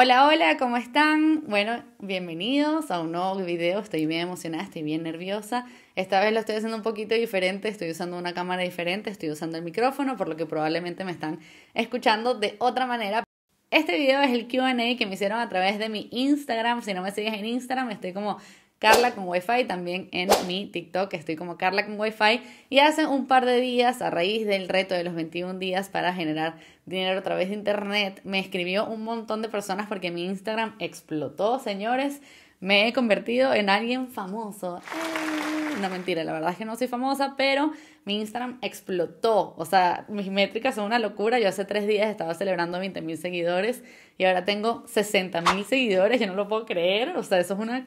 Hola, hola, ¿cómo están? Bueno, bienvenidos a un nuevo video. Estoy bien emocionada, estoy bien nerviosa. Esta vez lo estoy haciendo un poquito diferente, estoy usando una cámara diferente, estoy usando el micrófono, por lo que probablemente me están escuchando de otra manera. Este video es el QA que me hicieron a través de mi Instagram. Si no me sigues en Instagram, estoy como Carla con Wi-Fi, también en mi TikTok estoy como Carla con Wi-Fi. Y hace un par de días, a raíz del reto de los 21 días para generar dinero a través de Internet, me escribió un montón de personas porque mi Instagram explotó, señores. Me he convertido en alguien famoso. Eh, no mentira, la verdad es que no soy famosa, pero mi Instagram explotó. O sea, mis métricas son una locura. Yo hace tres días estaba celebrando 20 mil seguidores y ahora tengo 60 mil seguidores. Yo no lo puedo creer. O sea, eso es una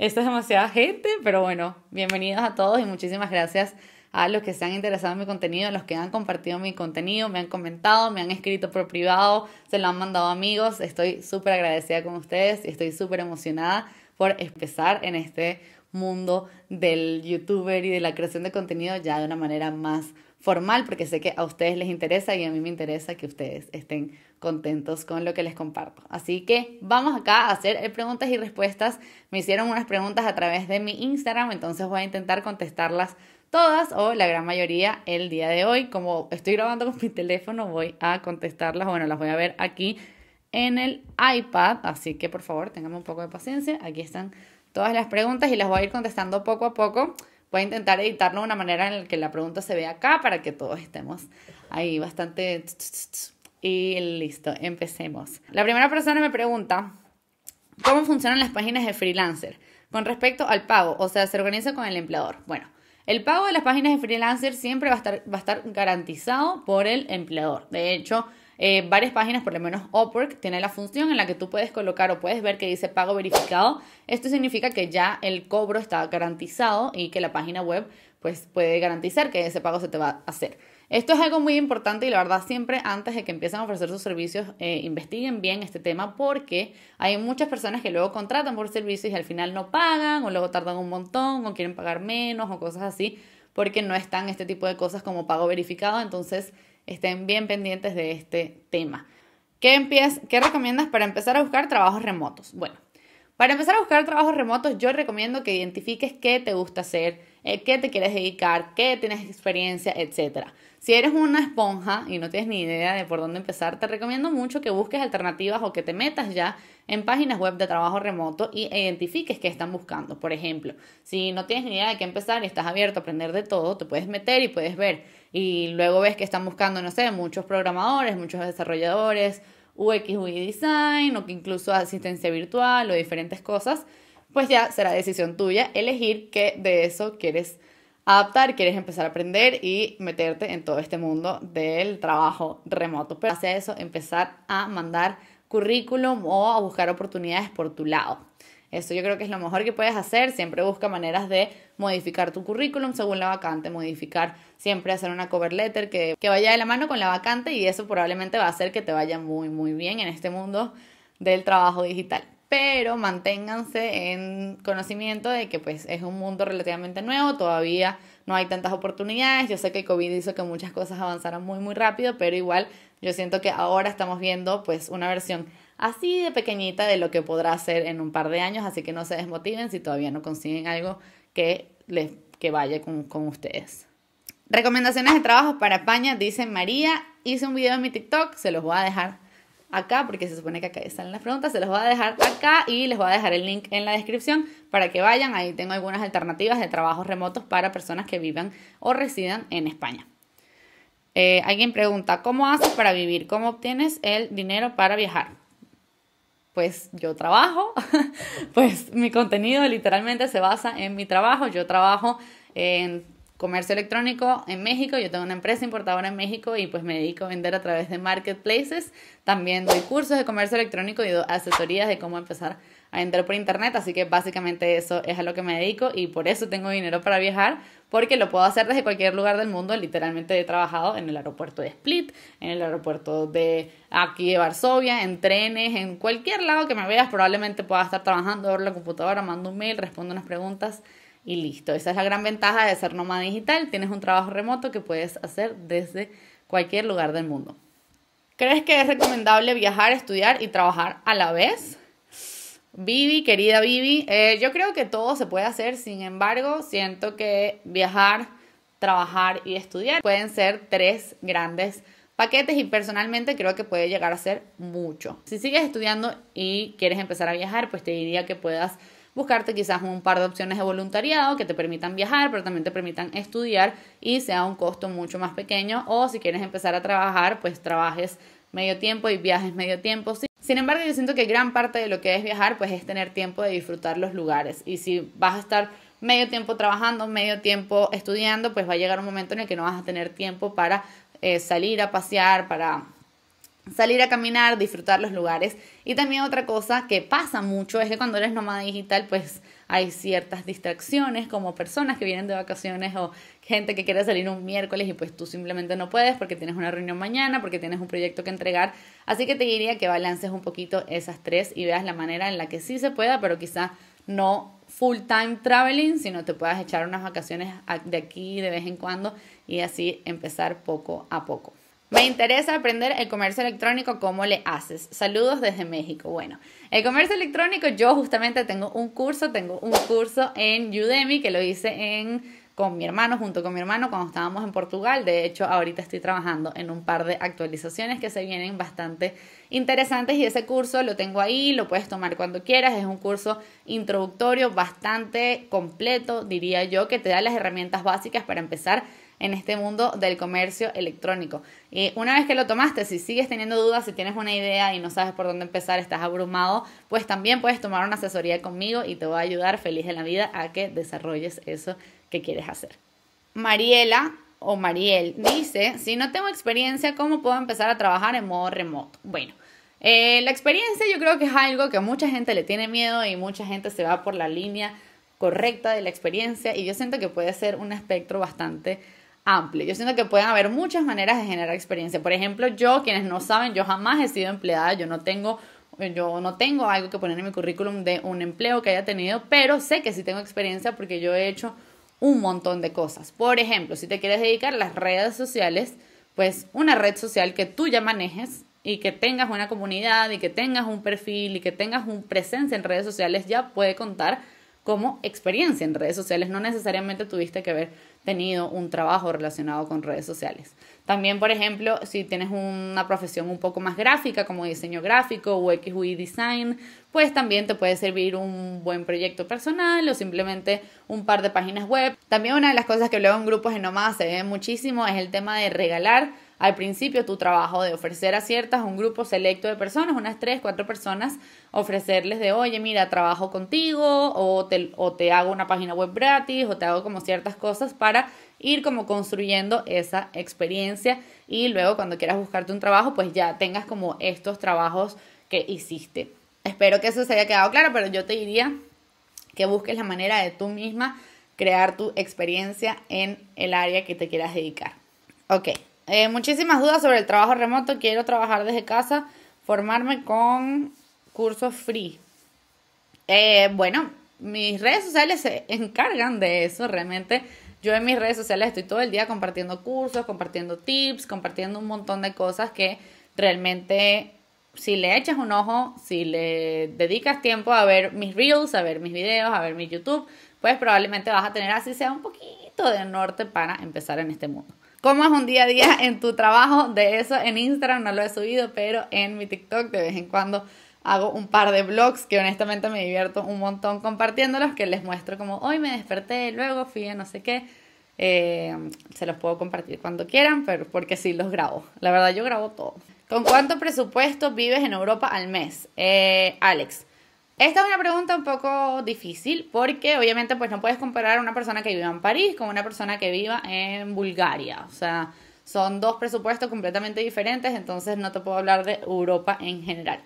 esto es demasiada gente, pero bueno, bienvenidos a todos y muchísimas gracias a los que se han interesado en mi contenido, a los que han compartido mi contenido, me han comentado, me han escrito por privado, se lo han mandado amigos. Estoy súper agradecida con ustedes y estoy súper emocionada por empezar en este mundo del youtuber y de la creación de contenido ya de una manera más formal, porque sé que a ustedes les interesa y a mí me interesa que ustedes estén contentos con lo que les comparto. Así que vamos acá a hacer preguntas y respuestas. Me hicieron unas preguntas a través de mi Instagram, entonces voy a intentar contestarlas todas o la gran mayoría el día de hoy. Como estoy grabando con mi teléfono, voy a contestarlas. Bueno, las voy a ver aquí en el iPad, así que por favor, tengan un poco de paciencia. Aquí están todas las preguntas y las voy a ir contestando poco a poco. Voy a intentar editarlo de una manera en la que la pregunta se vea acá para que todos estemos ahí bastante... Y listo, empecemos. La primera persona me pregunta, ¿cómo funcionan las páginas de freelancer? Con respecto al pago, o sea, se organiza con el empleador. Bueno, el pago de las páginas de freelancer siempre va a estar, va a estar garantizado por el empleador. De hecho, eh, varias páginas, por lo menos Upwork, tiene la función en la que tú puedes colocar o puedes ver que dice pago verificado. Esto significa que ya el cobro está garantizado y que la página web pues puede garantizar que ese pago se te va a hacer. Esto es algo muy importante y la verdad siempre antes de que empiecen a ofrecer sus servicios eh, investiguen bien este tema porque hay muchas personas que luego contratan por servicios y al final no pagan o luego tardan un montón o quieren pagar menos o cosas así porque no están este tipo de cosas como pago verificado. Entonces estén bien pendientes de este tema. ¿Qué, ¿Qué recomiendas para empezar a buscar trabajos remotos? Bueno, para empezar a buscar trabajos remotos yo recomiendo que identifiques qué te gusta hacer, eh, qué te quieres dedicar, qué tienes experiencia, etc. Si eres una esponja y no tienes ni idea de por dónde empezar, te recomiendo mucho que busques alternativas o que te metas ya en páginas web de trabajo remoto y identifiques qué están buscando. Por ejemplo, si no tienes ni idea de qué empezar y estás abierto a aprender de todo, te puedes meter y puedes ver. Y luego ves que están buscando, no sé, muchos programadores, muchos desarrolladores, UX, UI Design o que incluso asistencia virtual o diferentes cosas. Pues ya será decisión tuya elegir qué de eso quieres adaptar, quieres empezar a aprender y meterte en todo este mundo del trabajo remoto. Pero hacia eso, empezar a mandar currículum o a buscar oportunidades por tu lado. Eso yo creo que es lo mejor que puedes hacer. Siempre busca maneras de modificar tu currículum según la vacante, modificar, siempre hacer una cover letter que, que vaya de la mano con la vacante y eso probablemente va a hacer que te vaya muy, muy bien en este mundo del trabajo digital pero manténganse en conocimiento de que pues es un mundo relativamente nuevo, todavía no hay tantas oportunidades, yo sé que el COVID hizo que muchas cosas avanzaran muy muy rápido, pero igual yo siento que ahora estamos viendo pues una versión así de pequeñita de lo que podrá ser en un par de años, así que no se desmotiven si todavía no consiguen algo que les que vaya con, ustedes. Recomendaciones de trabajo para España, dice María. Hice un video en mi TikTok, se los voy a dejar acá, porque se supone que acá están las preguntas, se los voy a dejar acá y les voy a dejar el link en la descripción para que vayan. Ahí tengo algunas alternativas de trabajos remotos para personas que vivan o residan en España. Eh, alguien pregunta, ¿cómo haces para vivir? ¿Cómo obtienes el dinero para viajar? Pues yo trabajo, pues mi contenido literalmente se basa en mi trabajo. Yo trabajo en comercio electrónico en México. Yo tengo una empresa importadora en México y pues me dedico a vender a través de marketplaces. También doy cursos de comercio electrónico y doy asesorías de cómo empezar a vender por internet. Así que básicamente eso es a lo que me dedico y por eso tengo dinero para viajar porque lo puedo hacer desde cualquier lugar del mundo. Literalmente he trabajado en el aeropuerto de Split, en el aeropuerto de aquí de Varsovia, en trenes, en cualquier lado que me veas probablemente pueda estar trabajando, abro la computadora, mando un mail, respondo unas preguntas y listo. Esa es la gran ventaja de ser nómada digital. Tienes un trabajo remoto que puedes hacer desde cualquier lugar del mundo. ¿Crees que es recomendable viajar, estudiar y trabajar a la vez? Vivi, querida Vivi, eh, yo creo que todo se puede hacer, sin embargo, siento que viajar, trabajar y estudiar pueden ser tres grandes paquetes y personalmente creo que puede llegar a ser mucho. Si sigues estudiando y quieres empezar a viajar, pues te diría que puedas buscarte quizás un par de opciones de voluntariado que te permitan viajar, pero también te permitan estudiar y sea un costo mucho más pequeño. O si quieres empezar a trabajar, pues trabajes medio tiempo y viajes medio tiempo. Sin embargo, yo siento que gran parte de lo que es viajar, pues es tener tiempo de disfrutar los lugares. Y si vas a estar medio tiempo trabajando, medio tiempo estudiando, pues va a llegar un momento en el que no vas a tener tiempo para eh, salir a pasear, para salir a caminar, disfrutar los lugares. Y también otra cosa que pasa mucho es que cuando eres nómada digital, pues hay ciertas distracciones, como personas que vienen de vacaciones o gente que quiere salir un miércoles y pues tú simplemente no puedes porque tienes una reunión mañana, porque tienes un proyecto que entregar. Así que te diría que balances un poquito esas tres y veas la manera en la que sí se pueda, pero quizá no full time traveling, sino te puedas echar unas vacaciones de aquí de vez en cuando y así empezar poco a poco. Me interesa aprender el comercio electrónico, ¿cómo le haces? Saludos desde México. Bueno, el comercio electrónico, yo justamente tengo un curso, tengo un curso en Udemy que lo hice con mi hermano, junto con mi hermano cuando estábamos en Portugal. De hecho, ahorita estoy trabajando en un par de actualizaciones que se vienen bastante interesantes y ese curso lo tengo ahí, lo puedes tomar cuando quieras. Es un curso introductorio bastante completo, diría yo, que te da las herramientas básicas para empezar en este mundo del comercio electrónico. Y una vez que lo tomaste, si sigues teniendo dudas, si tienes una idea y no sabes por dónde empezar, estás abrumado, pues también puedes tomar una asesoría conmigo y te voy a ayudar feliz de la vida a que desarrolles eso que quieres hacer. Mariela o Mariel dice, si no tengo experiencia, ¿cómo puedo empezar a trabajar en modo remoto? Bueno, eh, la experiencia yo creo que es algo que a mucha gente le tiene miedo y mucha gente se va por la línea correcta de la experiencia y yo siento que puede ser un espectro bastante amplio. Yo siento que pueden haber muchas maneras de generar experiencia. Por ejemplo, yo, quienes no saben, yo jamás he sido empleada, yo no tengo yo no tengo algo que poner en mi currículum de un empleo que haya tenido, pero sé que sí tengo experiencia porque yo he hecho un montón de cosas. Por ejemplo, si te quieres dedicar a las redes sociales, pues una red social que tú ya manejes y que tengas una comunidad y que tengas un perfil y que tengas una presencia en redes sociales ya puede contar como experiencia en redes sociales. No necesariamente tuviste que ver tenido un trabajo relacionado con redes sociales. También, por ejemplo, si tienes una profesión un poco más gráfica, como diseño gráfico o XUI design, pues también te puede servir un buen proyecto personal o simplemente un par de páginas web. También una de las cosas que luego en grupos en nomás se ve muchísimo es el tema de regalar al principio tu trabajo de ofrecer a ciertas, un grupo selecto de personas, unas tres, cuatro personas, ofrecerles de, oye, mira, trabajo contigo o te, o te hago una página web gratis o te hago como ciertas cosas para ir como construyendo esa experiencia y luego cuando quieras buscarte un trabajo, pues ya tengas como estos trabajos que hiciste. Espero que eso se haya quedado claro, pero yo te diría que busques la manera de tú misma crear tu experiencia en el área que te quieras dedicar. Ok, eh, muchísimas dudas sobre el trabajo remoto. Quiero trabajar desde casa, formarme con cursos free. Eh, bueno, mis redes sociales se encargan de eso. Realmente yo en mis redes sociales estoy todo el día compartiendo cursos, compartiendo tips, compartiendo un montón de cosas que realmente si le echas un ojo, si le dedicas tiempo a ver mis reels, a ver mis videos, a ver mi YouTube, pues probablemente vas a tener así sea un poquito de norte para empezar en este mundo cómo es un día a día en tu trabajo. De eso en Instagram no lo he subido, pero en mi TikTok de vez en cuando hago un par de vlogs que honestamente me divierto un montón compartiéndolos, que les muestro como hoy me desperté, luego fui a no sé qué. Eh, se los puedo compartir cuando quieran, pero porque sí los grabo. La verdad yo grabo todo. ¿Con cuánto presupuesto vives en Europa al mes? Eh, Alex, esta es una pregunta un poco difícil porque obviamente pues no puedes comparar a una persona que viva en París con una persona que viva en Bulgaria. O sea, son dos presupuestos completamente diferentes, entonces no te puedo hablar de Europa en general.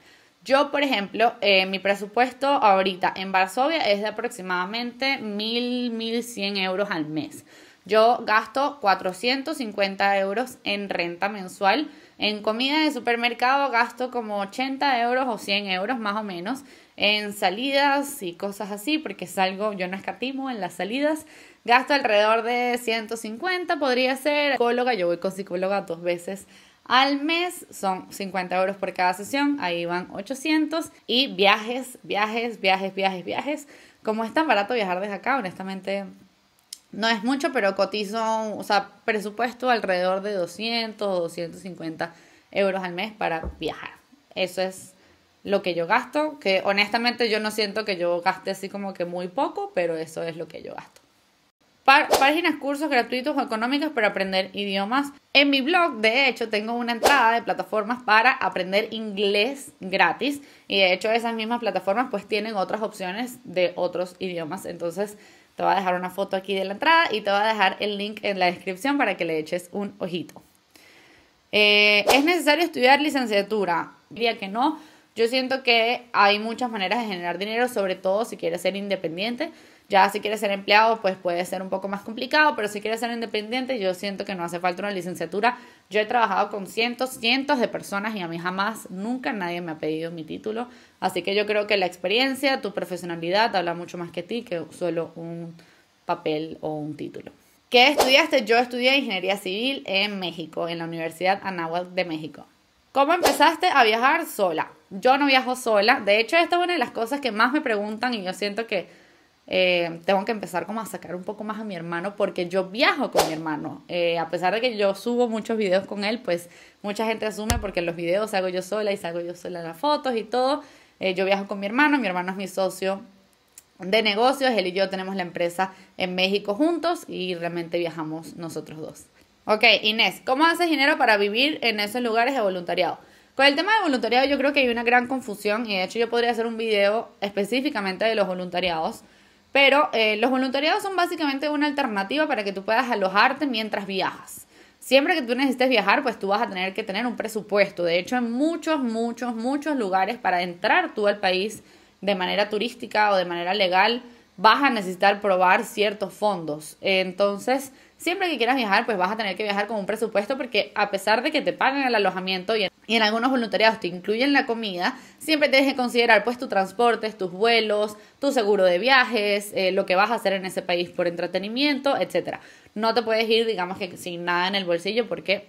Yo, por ejemplo, eh, mi presupuesto ahorita en Varsovia es de aproximadamente 1.000, 1.100 euros al mes. Yo gasto 450 euros en renta mensual. En comida de supermercado gasto como 80 euros o 100 euros más o menos en salidas y cosas así, porque salgo, yo no escatimo en las salidas. Gasto alrededor de 150, podría ser psicóloga, yo voy con psicóloga dos veces al mes, son 50 euros por cada sesión, ahí van 800 y viajes, viajes, viajes, viajes, viajes. Como es tan barato viajar desde acá, honestamente no es mucho, pero cotizo, o sea, presupuesto alrededor de 200 o 250 euros al mes para viajar. Eso es lo que yo gasto, que honestamente yo no siento que yo gaste así como que muy poco, pero eso es lo que yo gasto. páginas, cursos gratuitos o económicos para aprender idiomas. En mi blog, de hecho, tengo una entrada de plataformas para aprender inglés gratis y de hecho esas mismas plataformas pues tienen otras opciones de otros idiomas. Entonces te voy a dejar una foto aquí de la entrada y te voy a dejar el link en la descripción para que le eches un ojito. Eh, ¿Es necesario estudiar licenciatura? Diría que no yo siento que hay muchas maneras de generar dinero, sobre todo si quieres ser independiente. Ya si quieres ser empleado, pues puede ser un poco más complicado, pero si quieres ser independiente, yo siento que no hace falta una licenciatura. Yo he trabajado con cientos, cientos de personas y a mí jamás, nunca nadie me ha pedido mi título. Así que yo creo que la experiencia, tu profesionalidad, habla mucho más que ti que solo un papel o un título. ¿Qué estudiaste? Yo estudié Ingeniería Civil en México, en la Universidad Anáhuac de México. ¿Cómo empezaste a viajar sola? Yo no viajo sola. De hecho, esta es una de las cosas que más me preguntan y yo siento que eh, tengo que empezar como a sacar un poco más a mi hermano porque yo viajo con mi hermano. Eh, a pesar de que yo subo muchos videos con él, pues mucha gente asume porque los videos hago yo sola y salgo yo sola las fotos y todo. Eh, yo viajo con mi hermano, mi hermano es mi socio de negocios, él y yo tenemos la empresa en México juntos y realmente viajamos nosotros dos. Ok, Inés, ¿cómo haces dinero para vivir en esos lugares de voluntariado? Con el tema de voluntariado yo creo que hay una gran confusión y de hecho yo podría hacer un video específicamente de los voluntariados, pero eh, los voluntariados son básicamente una alternativa para que tú puedas alojarte mientras viajas. Siempre que tú necesites viajar, pues tú vas a tener que tener un presupuesto. De hecho, en muchos, muchos, muchos lugares para entrar tú al país de manera turística o de manera legal, vas a necesitar probar ciertos fondos. Entonces, Siempre que quieras viajar, pues vas a tener que viajar con un presupuesto porque a pesar de que te pagan el alojamiento y en, algunos voluntariados te incluyen la comida, siempre tienes que considerar pues tus transportes, tus vuelos, tu seguro de viajes, eh, lo que vas a hacer en ese país por entretenimiento, etc. No te puedes ir, digamos que sin nada en el bolsillo porque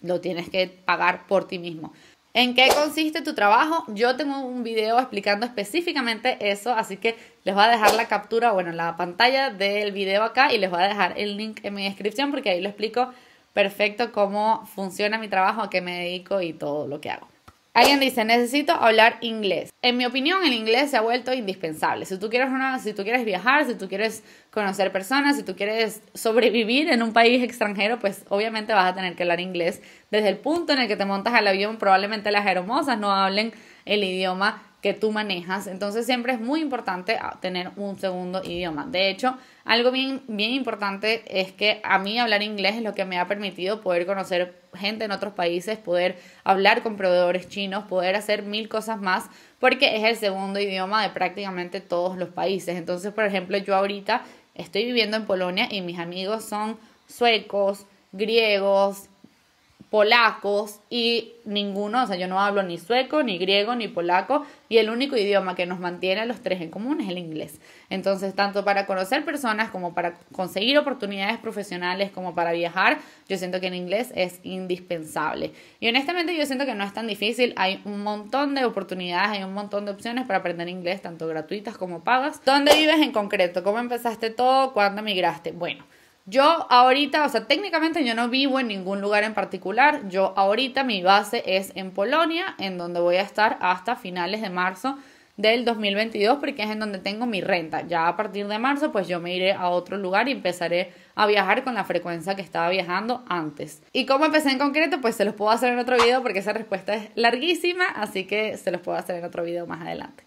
lo tienes que pagar por ti mismo. ¿En qué consiste tu trabajo? Yo tengo un video explicando específicamente eso, así que les voy a dejar la captura, bueno, la pantalla del video acá y les voy a dejar el link en mi descripción porque ahí lo explico perfecto cómo funciona mi trabajo, a qué me dedico y todo lo que hago. Alguien dice, necesito hablar inglés. En mi opinión, el inglés se ha vuelto indispensable. Si tú quieres, si tú quieres viajar, si tú quieres conocer personas, si tú quieres sobrevivir en un país extranjero, pues obviamente vas a tener que hablar inglés. Desde el punto en el que te montas al avión, probablemente las hermosas no hablen el idioma que tú manejas. Entonces siempre es muy importante ah, tener un segundo idioma. De hecho, algo bien, bien importante es que a mí hablar inglés es lo que me ha permitido poder conocer gente en otros países, poder hablar con proveedores chinos, poder hacer mil cosas más, porque es el segundo idioma de prácticamente todos los países. Entonces, por ejemplo, yo ahorita estoy viviendo en Polonia y mis amigos son suecos, griegos, polacos y ninguno, o sea, yo no hablo ni sueco, ni griego, ni polaco, y el único idioma que nos mantiene a los tres en común es el inglés. Entonces, tanto para conocer personas como para conseguir oportunidades profesionales, como para viajar, yo siento que el inglés es indispensable. Y honestamente yo siento que no es tan difícil, hay un montón de oportunidades, hay un montón de opciones para aprender inglés, tanto gratuitas como pagas. ¿Dónde vives en concreto? ¿Cómo empezaste todo? ¿Cuándo emigraste? Bueno. Yo ahorita, o sea, técnicamente yo no vivo en ningún lugar en particular. Yo ahorita mi base es en Polonia, en donde voy a estar hasta finales de marzo del 2022 porque es en donde tengo mi renta. Ya a partir de marzo pues yo me iré a otro lugar y empezaré a viajar con la frecuencia que estaba viajando antes. ¿Y cómo empecé en concreto? Pues se los puedo hacer en otro video porque esa respuesta es larguísima, así que se los puedo hacer en otro video más adelante.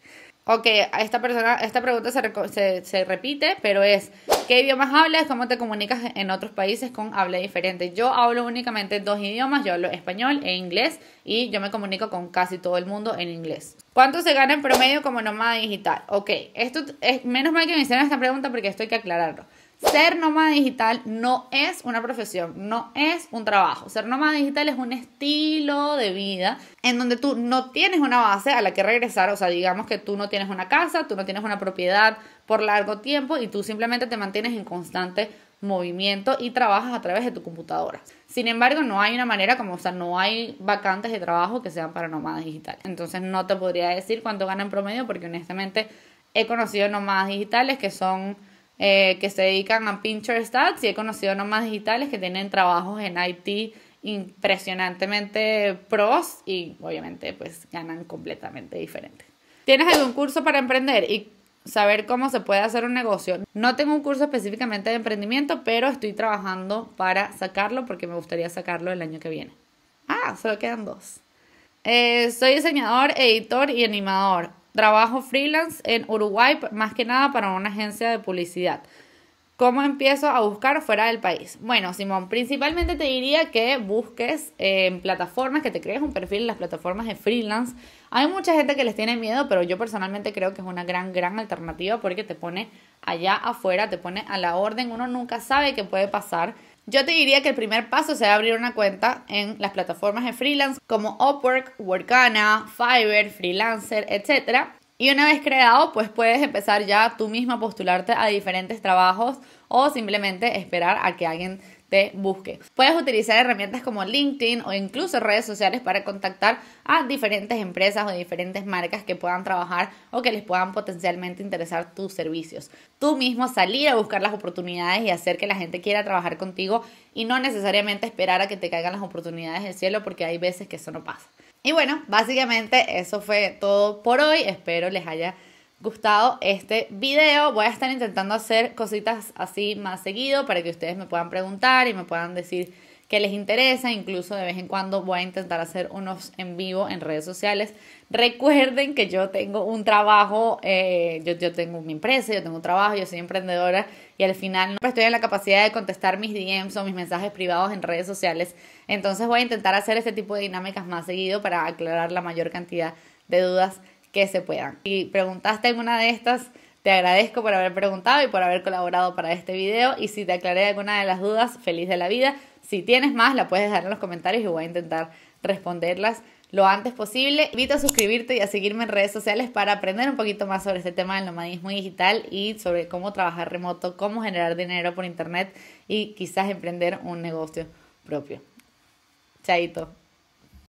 Ok, esta, persona, esta pregunta se, se, se, repite, pero es, ¿qué idiomas hablas? ¿Cómo te comunicas en otros países con habla diferente? Yo hablo únicamente dos idiomas, yo hablo español e inglés y yo me comunico con casi todo el mundo en inglés. ¿Cuánto se gana en promedio como nómada digital? Ok, esto es menos mal que me hicieron esta pregunta porque esto hay que aclararlo. Ser nómada digital no es una profesión, no es un trabajo. Ser nómada digital es un estilo de vida en donde tú no tienes una base a la que regresar. O sea, digamos que tú no tienes una casa, tú no tienes una propiedad por largo tiempo y tú simplemente te mantienes en constante movimiento y trabajas a través de tu computadora. Sin embargo, no hay una manera como, o sea, no hay vacantes de trabajo que sean para nómadas digitales. Entonces, no te podría decir cuánto ganan en promedio porque honestamente he conocido nómadas digitales que son eh, que se dedican a Pinterest Stats y he conocido nomás digitales que tienen trabajos en IT impresionantemente pros y obviamente pues ganan completamente diferente. ¿Tienes algún curso para emprender y saber cómo se puede hacer un negocio? No tengo un curso específicamente de emprendimiento, pero estoy trabajando para sacarlo porque me gustaría sacarlo el año que viene. Ah, solo quedan dos. Eh, soy diseñador, editor y animador. Trabajo freelance en Uruguay, más que nada para una agencia de publicidad. ¿Cómo empiezo a buscar fuera del país? Bueno, Simón, principalmente te diría que busques en plataformas, que te crees un perfil en las plataformas de freelance. Hay mucha gente que les tiene miedo, pero yo personalmente creo que es una gran, gran alternativa porque te pone allá afuera, te pone a la orden. Uno nunca sabe qué puede pasar. Yo te diría que el primer paso será abrir una cuenta en las plataformas de freelance como Upwork, Workana, Fiverr, Freelancer, etc. Y una vez creado, pues puedes empezar ya tú misma a postularte a diferentes trabajos o simplemente esperar a que alguien busque. Puedes utilizar herramientas como LinkedIn o incluso redes sociales para contactar a diferentes empresas o diferentes marcas que puedan trabajar o que les puedan potencialmente interesar tus servicios. Tú mismo salir a buscar las oportunidades y hacer que la gente quiera trabajar contigo y no necesariamente esperar a que te caigan las oportunidades del cielo porque hay veces que eso no pasa. Y bueno, básicamente eso fue todo por hoy. Espero les haya gustado este video. Voy a estar intentando hacer cositas así más seguido para que ustedes me puedan preguntar y me puedan decir que les interesa. Incluso de vez en cuando voy a intentar hacer unos en vivo en redes sociales. Recuerden que yo tengo un trabajo, eh, yo, yo, tengo mi empresa, yo tengo un trabajo, yo soy emprendedora y al final no estoy en la capacidad de contestar mis DMs o mis mensajes privados en redes sociales. Entonces voy a intentar hacer este tipo de dinámicas más seguido para aclarar la mayor cantidad de dudas que se puedan. Si preguntaste alguna de estas, te agradezco por haber preguntado y por haber colaborado para este video. Y si te aclaré alguna de las dudas, feliz de la vida. Si tienes más, la puedes dejar en los comentarios y voy a intentar responderlas lo antes posible. Invito a suscribirte y a seguirme en redes sociales para aprender un poquito más sobre este tema del nomadismo digital y sobre cómo trabajar remoto, cómo generar dinero por internet y quizás emprender un negocio propio. Chaito.